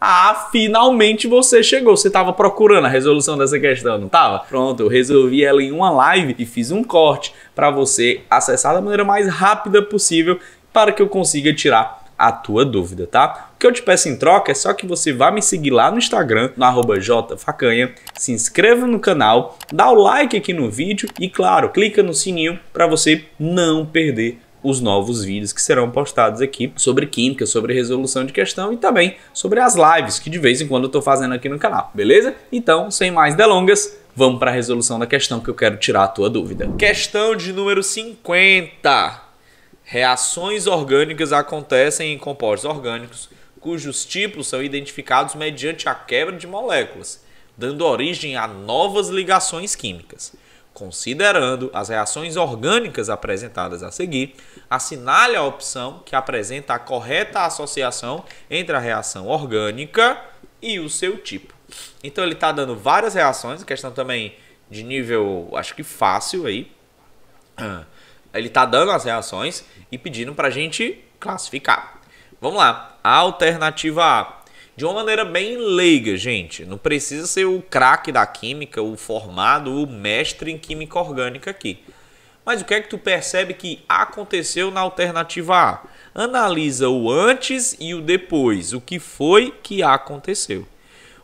Ah, finalmente você chegou. Você estava procurando a resolução dessa questão, não estava? Pronto, eu resolvi ela em uma live e fiz um corte para você acessar da maneira mais rápida possível para que eu consiga tirar a tua dúvida, tá? O que eu te peço em troca é só que você vá me seguir lá no Instagram, no jfacanha, se inscreva no canal, dá o like aqui no vídeo e, claro, clica no sininho para você não perder os novos vídeos que serão postados aqui sobre química, sobre resolução de questão e também sobre as lives que de vez em quando eu estou fazendo aqui no canal, beleza? Então, sem mais delongas, vamos para a resolução da questão que eu quero tirar a tua dúvida. Questão de número 50. Reações orgânicas acontecem em compostos orgânicos cujos tipos são identificados mediante a quebra de moléculas, dando origem a novas ligações químicas. Considerando as reações orgânicas apresentadas a seguir, assinale a opção que apresenta a correta associação entre a reação orgânica e o seu tipo. Então ele está dando várias reações, questão também de nível, acho que fácil aí. Ah, ele está dando as reações e pedindo para a gente classificar. Vamos lá, a alternativa A de uma maneira bem leiga, gente. Não precisa ser o craque da química, o formado, o mestre em química orgânica aqui. Mas o que é que tu percebe que aconteceu na alternativa A? Analisa o antes e o depois, o que foi que aconteceu.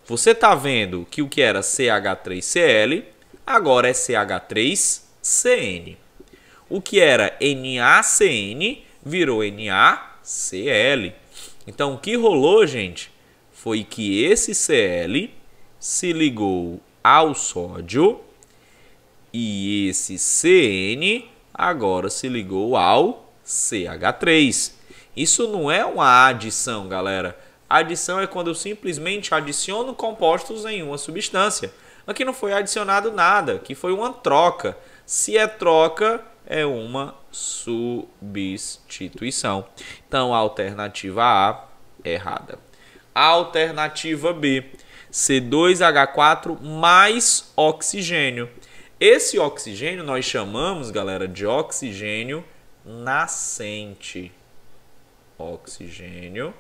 Você está vendo que o que era CH3Cl agora é CH3CN. O que era NaCN virou NaCl. Então o que rolou, gente, foi que esse Cl se ligou ao sódio e esse CN agora se ligou ao CH3. Isso não é uma adição, galera. Adição é quando eu simplesmente adiciono compostos em uma substância. Aqui não foi adicionado nada, que foi uma troca. Se é troca, é uma substituição. Então a alternativa A errada. Alternativa B, C2H4 mais oxigênio. Esse oxigênio nós chamamos, galera, de oxigênio nascente. Oxigênio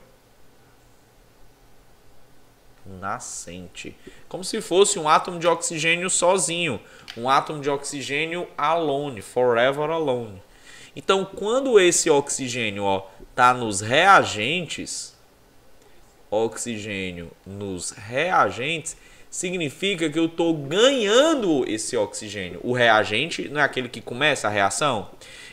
nascente. Como se fosse um átomo de oxigênio sozinho, um átomo de oxigênio alone, forever alone. Então, quando esse oxigênio está nos reagentes, oxigênio nos reagentes, significa que eu estou ganhando esse oxigênio. O reagente não é aquele que começa a reação?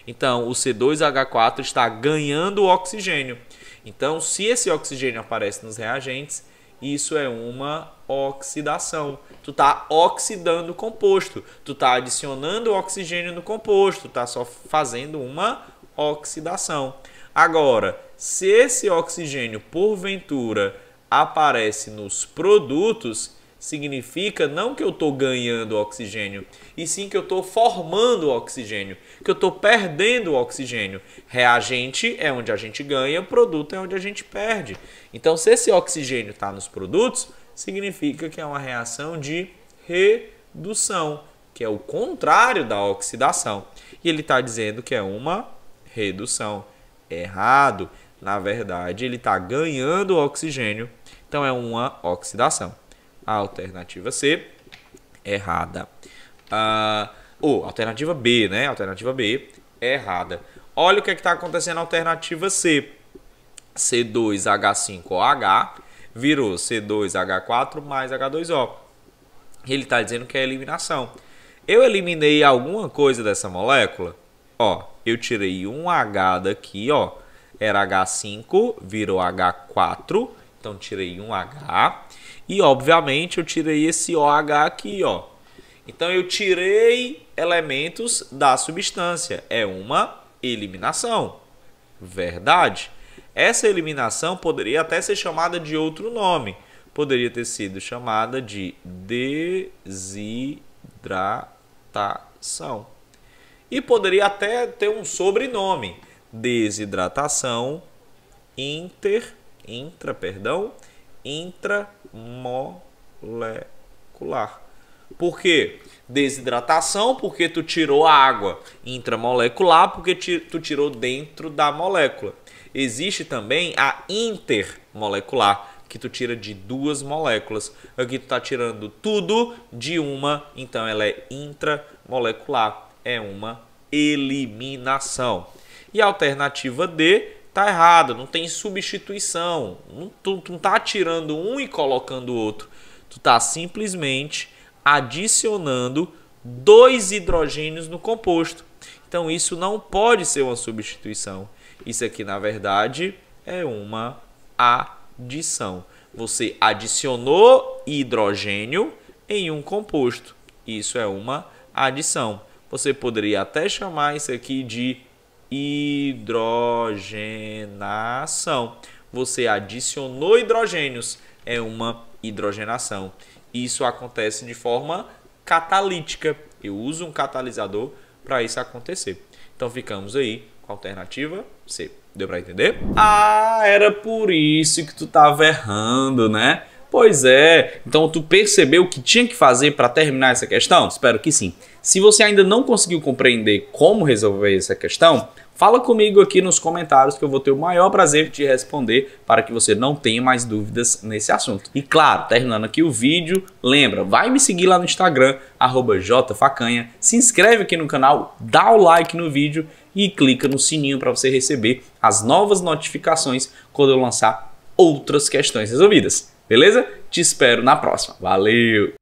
Então, o C2H4 está ganhando oxigênio. Então, se esse oxigênio aparece nos reagentes, isso é uma oxidação. Tu está oxidando o composto, tu está adicionando oxigênio no composto, tu está só fazendo uma oxidação. Agora, se esse oxigênio porventura aparece nos produtos, significa não que eu estou ganhando oxigênio, e sim que eu estou formando oxigênio, que eu estou perdendo oxigênio. Reagente é onde a gente ganha, produto é onde a gente perde. Então, se esse oxigênio está nos produtos, significa que é uma reação de redução, que é o contrário da oxidação. E ele está dizendo que é uma redução errado. Na verdade, ele está ganhando oxigênio, então é uma oxidação. A alternativa C, errada. Ah, ou oh, alternativa B, né? Alternativa B, errada. Olha o que é está acontecendo na alternativa C. C2H5OH virou C2H4 mais H2O. Ele está dizendo que é eliminação. Eu eliminei alguma coisa dessa molécula? Ó, eu tirei um H daqui, ó. Era H5, virou H4. Então, tirei um H. E, obviamente, eu tirei esse OH aqui, ó. Então, eu tirei elementos da substância. É uma eliminação. Verdade. Essa eliminação poderia até ser chamada de outro nome. Poderia ter sido chamada de desidratação. E poderia até ter um sobrenome: desidratação inter, intra, perdão, intramolecular. Por quê? Desidratação, porque tu tirou a água. Intramolecular, porque tu tirou dentro da molécula. Existe também a intermolecular, que tu tira de duas moléculas. Aqui tu está tirando tudo de uma, então ela é intramolecular é uma eliminação. E a alternativa D tá errada, não tem substituição. tu, não tá tirando um e colocando o outro. Tu tá simplesmente adicionando dois hidrogênios no composto. Então isso não pode ser uma substituição. Isso aqui, na verdade, é uma adição. Você adicionou hidrogênio em um composto. Isso é uma adição. Você poderia até chamar isso aqui de hidrogenação. Você adicionou hidrogênios, é uma hidrogenação. Isso acontece de forma catalítica. Eu uso um catalisador para isso acontecer. Então ficamos aí com a alternativa C. Deu para entender? Ah, era por isso que tu tava errando, né? Pois é. Então tu percebeu o que tinha que fazer para terminar essa questão? Espero que sim. Se você ainda não conseguiu compreender como resolver essa questão, fala comigo aqui nos comentários que eu vou ter o maior prazer de responder para que você não tenha mais dúvidas nesse assunto. E claro, terminando aqui o vídeo, lembra, vai me seguir lá no Instagram, jfacanha, se inscreve aqui no canal, dá o like no vídeo e clica no sininho para você receber as novas notificações quando eu lançar outras questões resolvidas. Beleza? Te espero na próxima. Valeu!